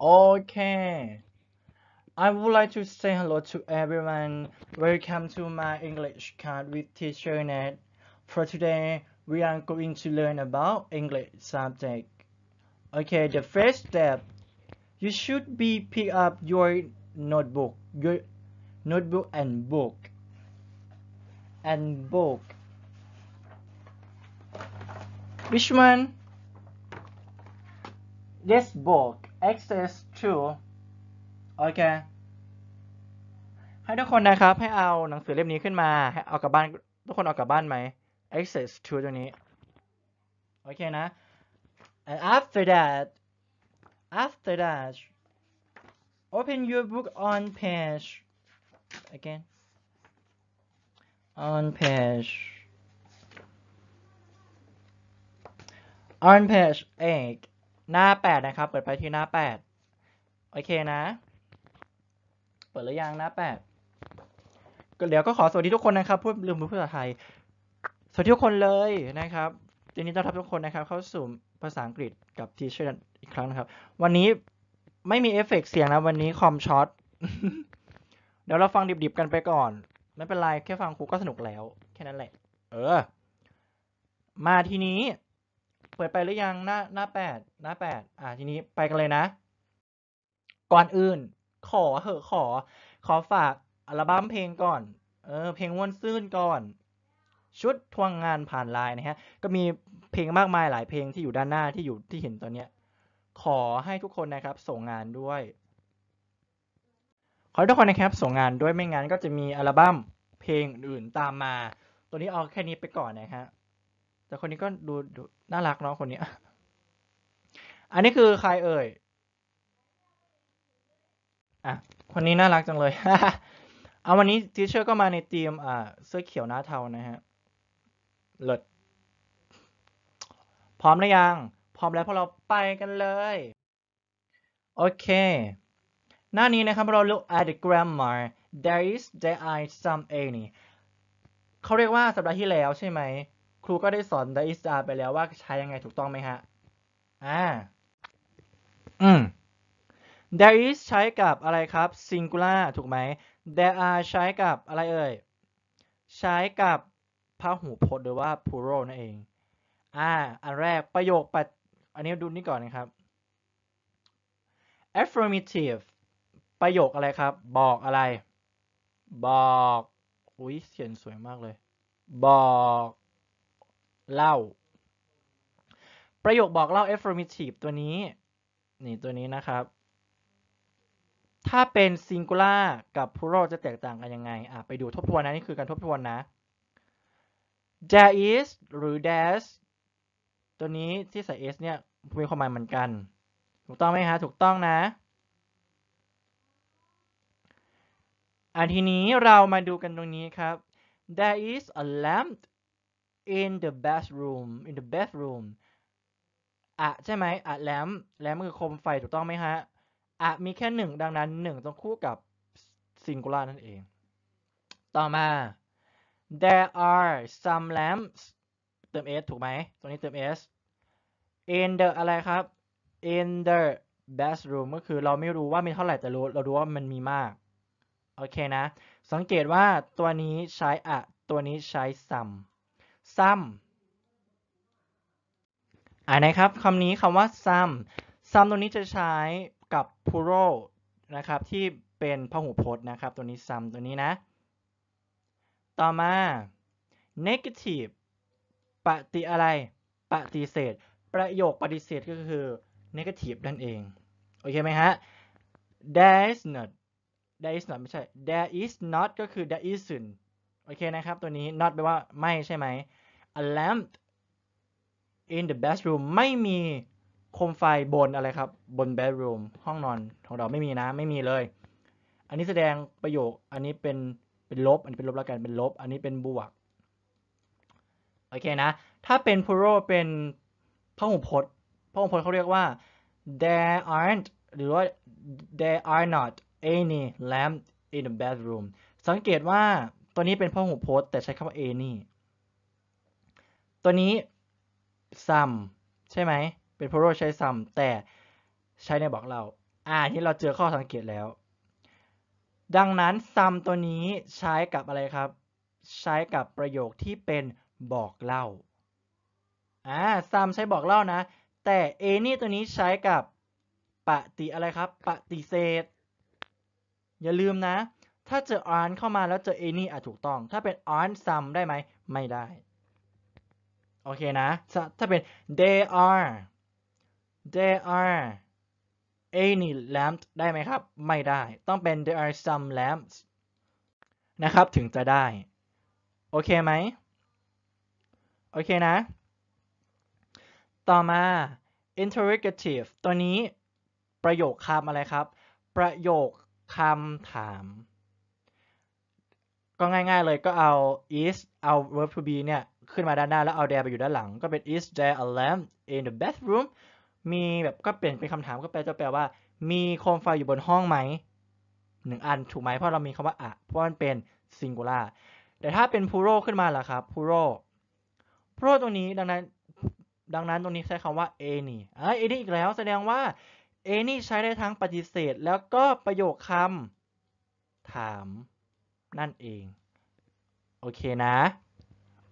Okay. I would like to say hello to everyone. Welcome to my English card with teacher Ned. For today, we are going to learn about English subject. Okay, the first step, you should be pick up your notebook, your notebook and book, and book. Which one? Yes, book. access to โอเคให้ทุกคนนะครับให้เอาหนังสือเล่มนี้ขึ้นมาให้เอากลับบ้านทุกคนเอากลับบ้านไหม access to ตรงนี้โอเคนะ and after that after that open your book on page again on page on page eight. หน้า 8 นะครับ เปิดไปที่หน้า 8 โอเคนะ เปิดหรือยังหน้า8ก็เดี๋ยวก็ขอสวัสดีทุกคนนะครับ พูดลืมพูดภาษาไทย สวัสดีทุกคนเลยนะครับ ทีนี้ต้อนรับทุกคนนะครับ เข้าสู่ภาษาอังกฤษกับทีเชอร์อีกครั้งนะครับ วันนี้ไม่มีเอฟเฟกเสียงนะวันนี้คอมช็อต เดี๋ยวเราฟัง ดิบ ๆกันไปก่อน ไม่เป็นไรแค่ฟังครูก็สนุกแล้ว แค่นั้นแหละ เออ มาทีนี้ปิดไปหรือยัง หน้า หน้าแปด หน้าแปด อ่า ทีนี้ ไปกันเลยนะ ก่อนอื่น ขอเหอะ ขอ ขอฝาก อัลบั้มเพลงก่อน เออ เพลงวนซื่นก่อน ชุดทวงงานผ่านไลน์นะฮะ ก็มี เพลงมากมายหลายเพลงที่อยู่ด้านหน้า ที่อยู่ ที่เห็นตอนเนี้ย ขอให้ทุกคนนะครับ ส่งงานด้วย ขอให้ทุกคนนะครับ ส่งงานด้วย ไม่งั้นก็จะมีอัลบั้ม เพลงอื่นตามมา ตัวนี้เอาแค่นี้ไปก่อนนะฮะแต่คนนี้ก็ดูดู น่ารักเนาะคนนี้ อันนี้คือ ใครเอ่ย อ่ะ คนนี้น่ารักจังเลย เอาวันนี้ทีเชอร์ก็มาในทีม อ่าเสื้อเขียวหน้าเทานะฮะเลิศพร้อมหรือยัง พร้อมแล้วพวกเราไปกันเลย โอเค หน้านี้นะครับเราเลือก a d d grammar there is there are some any เขาเรียกว่าสัปดาห์ที่แล้วใช่ไหมครูก็ได้สอน the is ตาไปแล้วว่าใช้ยังไงถูกต้องไหมฮะ อ่า อืม there is ใช้กับอะไรครับ singular ถูกไหม there are ใช้กับอะไรเอ่ย ใช้กับพหูพจน์หรือว่า plural นั่นเอง อ่า อันแรกประโยคปัดอันนี้ดูนี่ก่อนนะครับ affirmative ประโยคอะไรครับ บอกอะไร บอก อุ้ยเขียนสวยมากเลย บอกเล่า ประโยคบอกเล่า affirmative ตัวนี้ นี่ตัวนี้นะครับ ถ้าเป็น singular กับ plural จะแตกต่างกันยังไงอ่ะไปดูทบทวนนะ นี่คือการทบทวนนะ there is หรือ there's ตัวนี้ที่ใส่ s เนี่ย มีความหมายเหมือนกัน ถูกต้องไหมฮะถูกต้องนะ อันทีนี้เรามาดูกันตรงนี้ครับ there is a lamp in the bathroom in the bathroom อะใช่ไหมอะแลมแลมคือโคมไฟถูกต้องไหมฮะอะมีแค่หนึ่งดังนั้นหนึ่งต้องคู่กับ singular นั่นเอง ต่อมา there are some lamps เติม s ถูกไหมตรงนี้เติม s in the อะไรครับ in the bathroom ก็คือเราไม่รู้ว่ามีเท่าไหร่แต่รู้ เรารู้ว่ามันมีมาก โอเคนะ สังเกตว่าตัวนี้ใช้อะตัวนี้ใช้ some s ้ m อ่านะครับคำนี้คำว่า s o m s o m ตัวนี้จะใช้กับ plural นะครับที่เป็นพหูพจน์นะครับ ตัวนี้ s o m ตัวนี้นะ ต่อมา negative ปฏิอะไร ปฏิเสธประโยคปฏิเสธก็คือ negative นั่นเอง โอเคไหมฮะ there is not there is not ไม่ใช่ there is not ก็คือ there isn't โอเคนะครับ ตัวนี้ not แปลว่าไม่ใช่ไหม a lamp in the bedroom ไม่มีโคมไฟบนอะไรครับบน bedroom ห้องนอนของเราไม่มีนะไม่มีเลยอันนี้แสดงประโยคอันนี้เป็นเป็นลบอันนี้เป็นลบแล้วกันเป็นลบ อันนี้เป็นบวกโอเคนะถ้าเป็น plural เป็นพหูพจน์พหูพจน์เขาเรียกว่า there aren't หรือว่า there are not any lamp in the bedroom สังเกตว่าตัวนี้เป็นพหูพจน์แต่ใช้คำว่า any ตัวนี้ sum ใช่ไหมเป็น plural ใช้ sum แต่ใช้ในบอกเราอ่าที่เราเจอข้อสังเกตแล้ว ดังนั้น sum ตัวนี้ใช้กับอะไรครับ ใช้กับประโยคที่เป็นบอกเล่าอ่า sum ใช้บอกเล่านะแต่ any ตัวนี้ใช้กับปฏิอะไรครับปฏิเสธอย่าลืมนะ ถ้าเจอ aren't เข้ามาแล้วเจอ any อาจถูกต้อง ถ้าเป็น aren't sum ได้ไหมไม่ได้โอเคนะ ถ้าเป็น they are they are any lamp ได้ไหมครับ ไม่ได้ ต้องเป็น there are some lamps นะครับถึงจะได้ โอเคไหม โอเคนะ ต่อมา interrogative ตัวนี้ประโยคคำอะไรครับ ประโยคคำถาม ก็ง่ายๆเลยก็เอา is เอา verb to be เนี่ยขึ้นมาด้านหน้าแล้วเอาแดร์ไปอยู่ด้านหลังก็เป็น is there a lamp in the bathroom มีแบบก็เปลี่ยนเป็นคำถามก็แปลจะแปลว่า มีโคมไฟอยู่บนห้องไหมหนึ่งอันถูกไหม เพราะเรามีคำว่าอะเพราะมันเป็น singular แต่ถ้าเป็น plural ขึ้นมาล่ะครับ plural plural ตรงนี้ดังนั้น ดังนั้นตรงนี้ใช้คำว่า any อ่ย any อีกแล้ว แสดงว่า any ใช้ได้ทั้งปฏิเสธ แล้วก็ประโยคคำถามนั่นเองโอเคนะ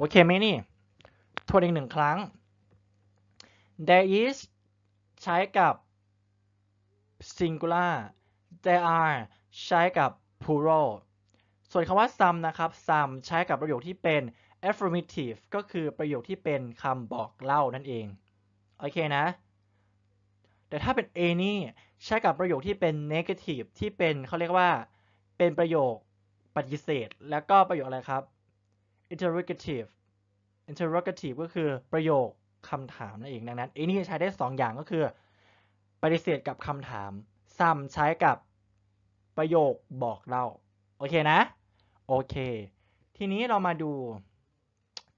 โอเคไหมนี่ทวนอีกหนึ่งครั้ง there is ใช้กับ singular there are ใช้กับ plural ส่วนคำว่า some นะครับ some ใช้กับประโยคที่เป็น affirmative ก็คือประโยคที่เป็นคำบอกเล่านั่นเอง โอเคนะ แต่ถ้าเป็น any ใช้กับประโยคที่เป็น negative ที่เป็นเขาเรียกว่า เป็นประโยคปฏิเสธแล้วก็ประโยคอะไรครับ interrogative interrogative ก็คือประโยคคำถาม นั่นเอง ดังนั้นไอ้นี่ใช้ได้2ออย่างก็คือ ปฏิเสธกับคำถามซ้ำใช้กับประโยคบอกเรา โอเคนะ โอเค ทีนี้เรามาดู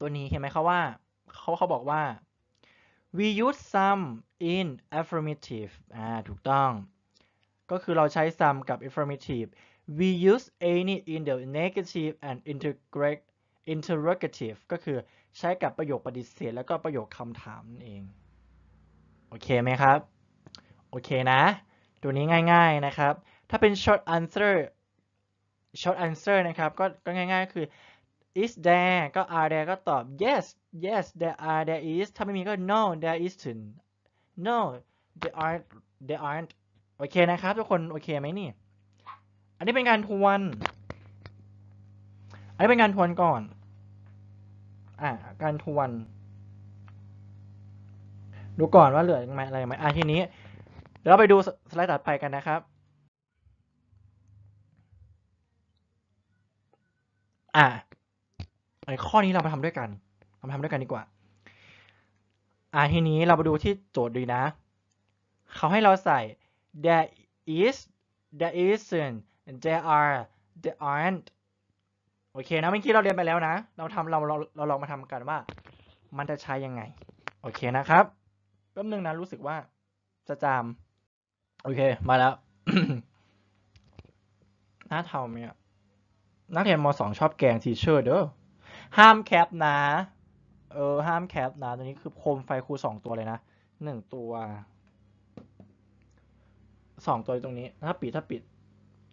ตัวนี้เห็นไหมเขาว่าเขาเขาบอกว่า we use some in affirmative อ่า ถูกต้อง ก็คือเราใช้ some กับ affirmative we use any in the negative and integrate interrogative ก็คือใช้กับประโยคปฏิเสธแล้วก็ประโยคคำถามนั่นเอง โอเคไหมครับ โอเคนะ ตัวนี้ง่ายๆนะครับ ถ้าเป็น short answer short answer นะครับ ก็ก็ง่ายๆคือ is there ก็ are there ก็ตอบ yes yes there are there is ถ้าไม่มีก็ no there isn't no there aren't there aren't โอเคนะครับ ทุกคน โอเคไหมนี่ อันนี้เป็นการทวน อันนี้เป็นการทวนก่อนอ่ะการทวนดูก่อนว่าเหลือไหมอะไรไหมอ่ะทีนี้เดี๋ยวเราไปดูสไลด์ตัดไปกันนะครับอ่ะไอ้ข้อนี้เราไปทำด้วยกันเรามาทำด้วยกันดีกว่าอ่ะทีนี้เราไปดูที่โจทย์ดีนะเขาให้เราใส่ there is there isn't there are there aren't โอเคนะเมื่อกี้เราเรียนไปแล้วนะเราทำเราเราเราลองมาทำกันว่า มันจะใช้ยังไง โอเคนะครับแป๊บนึงนะรู้สึกว่า จะจาม โอเค มาแล้ว หน้าเทาเนี่ยนักเรียนมสองชอบแกงทีเชอร์เด้อห้ามแคปนะเออ ห้ามแคปนะตัวนี้คือโคมไฟครูสองตัวเลยนะหนึ่งตัวสองตัวตรงนี้ ถ้าปิด ถ้าปิด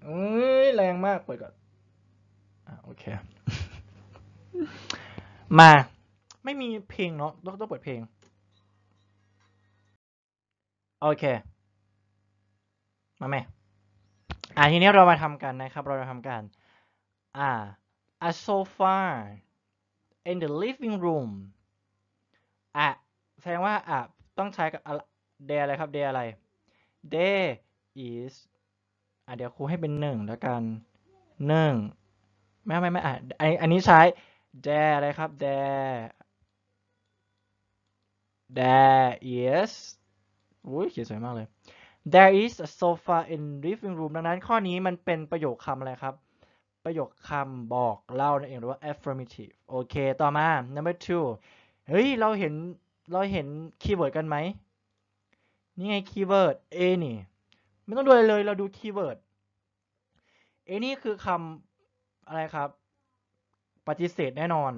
อุ้ย แรงมากเปิดก่อนเค มา ไม่มีเพลงเนาะ ต้องต้องเปิดเพลง โอเค มาแม่อ่าทีนี้เรามาทำกันนะครับ เราจะทำกัน อ่า a sofa in the living room อ่ะแสดงว่าอ่ะต้องใช้กับ there อะไรครับ there อะไร there is อ่ะเดี๋ยวครูให้เป็นหนึ่งแล้วกันหนึ่งไม่ไม่ไม่อ่ะอันนี้ใช้ there อะไรครับ there there is อุ้ยเขียนสวยมากเลย there is a sofa in living room ดังนั้นข้อนี้มันเป็นประโยคคำอะไรครับประโยคคำบอก เล่านั่นเองหรือว่า affirmative โอเคต่อมา number two เฮ้ยเราเห็นเราเห็นคีย์เวิร์ดกันไหมนี่ไงคีย์เวิร์ด any ไม่ต้องดูเลยเราดูคีย์เวิร์ด any คือคำอะไรครับ ปฏิเสธแน่นอน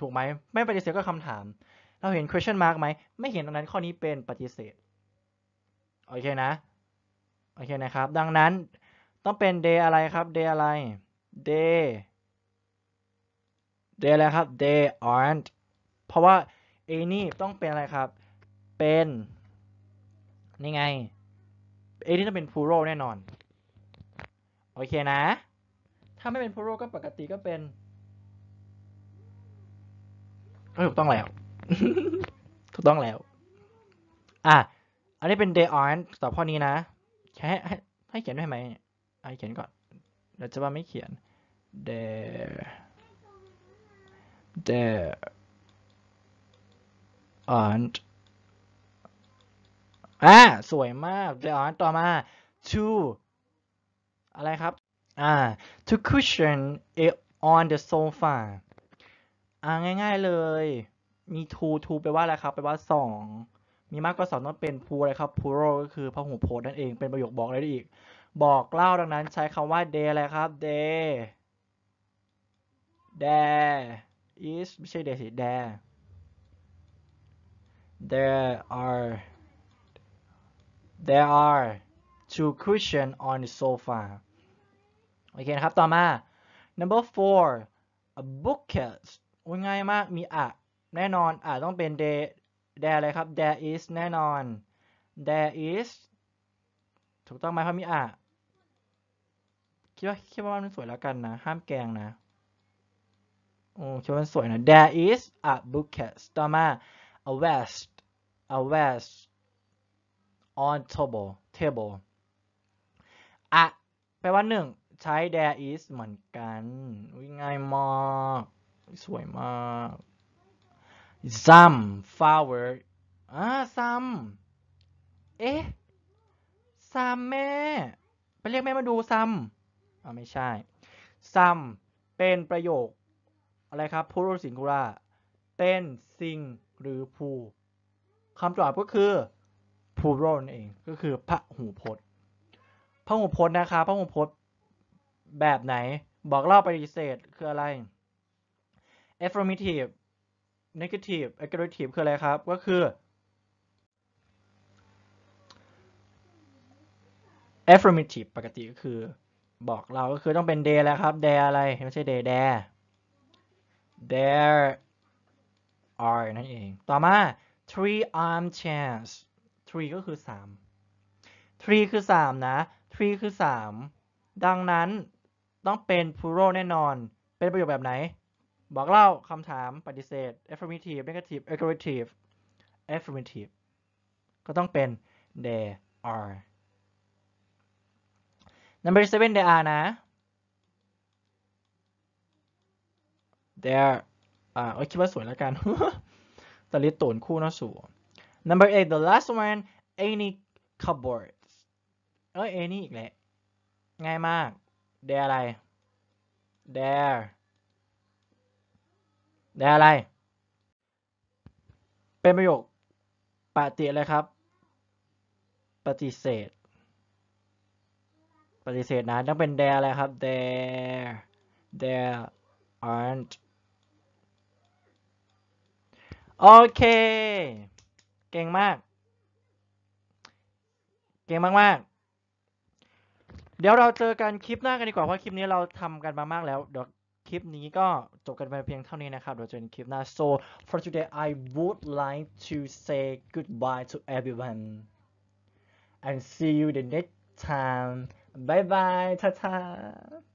ถูกไหม ไม่ปฏิเสธก็คำถาม เราเห็น question mark ไหมไม่เห็นดังนั้นข้อนี้เป็นปฏิเสธโอเคนะโอเคนะครับ ดังนั้นต้องเป็น day อะไรครับ day อะไร day day อะไรครับ d a y aren't เพราะว่า any ต้องเป็นอะไรครับ เป็นนี่ไง any ต้องเป็น plural แน่นอนโอเคนะถ้าไม่เป็นโพโรก็ปกติก็เป็นก็ถูกต้องแล้ว ถูกต้องแล้ว อ่ะ อันนี้เป็น day on ต่อข้อนี้นะ แค่ให้ให้เขียนได้ไหมไอเขียนก่อนเราจะว่าไม่เขียน day day on อ่ะสวยมาก day on ต่อมา to อะไรครับอ่า to cushion it on the sofa อ่าง่ายๆเลย มี to to แปลว่า อะไรครับ แปลว่าสองมีมากกว่าสองต้องเป็น p u อะไรครับ plural ก็คือพหูพจน์นั่นเองเป็นประโยคบอกอะไรได้อีก บอกเล่าดังนั้นใช้คำว่า they อะไรครับ they there is ไม่ใช่ there สิ there there are there are two cushion on the sofa โอเคนะครับ ต่อมา number four a bookcase โอ้ยง่ายมากมีอะแน่นอนอะต้องเป็น there there อะไรครับ there is แน่นอน there is ถูกต้องไหมเพราะมีอะคิดว่าคิดว่ามันสวยแล้วกันนะ ห้ามแกงนะโอ้คิดว่ามันสวยนะ there is a bookcase ต่อมา a vest a vest on table table อะแปลว่าหนึ่งใช้ there is เหมือนกันวง่ายมาก สวยมาก some flower อ่า some เอ๊ะ some แม่ไปเรียกแม่มาดู some อ่าไม่ใช่ some เป็นประโยค อะไรครับ plural singular เป็นสิ่งหรือผู้คำตอบก็คือ plural นั่นเอง ก็คือพระหูพจน์พระหูพจน์นะคะพระหูพจน์แบบไหนบอกเล่าปฏิเสธคืออะไร affirmative negative aggressive คืออะไรครับก็คือ affirmative ปกติก็คือ บอกเราก็คือต้องเป็น day แล้วครับ day อะไรไม่ใช่ day there there are นั่นเอง ต่อมา three arm chairs three ก็คือ3 three คือ 3 นะ three คือ 3 ดังนั้นต้องเป็น plural แน่นอน เป็นประโยคแบบไหน บอกเล่าคำถาม ปฏิเสธ affirmative negative affirmative affirmative ก็ต้องเป็น there are number seven there are นะ there อ่าอคิดว่าสวยแล้วกันตลิตูนคู่น่าสวย number eight the last one any cupboards เอ้ย any อีกแหละง่ายมาก dare อะไรเด r e dare อะไร เป็นประโยคปฏิเลยครับ ปฏิเสธ ปฏิเสธนะต้องเป็นเด r e อะไรครับเด r e there aren't โอเค เก่งมาก เก่งมากๆเดี๋ยวเราเจอกันคลิปหน้ากันดีกว่าเพราะคลิปนี้เราทำกันมามากแล้ว เดี๋ยวคลิปนี้ก็จบกันไปเพียงเท่านี้นะครับเดี๋ยวเจอกันคลิปหน้า so for today I would like to say goodbye to everyone and see you the next time bye bye ta t ท่า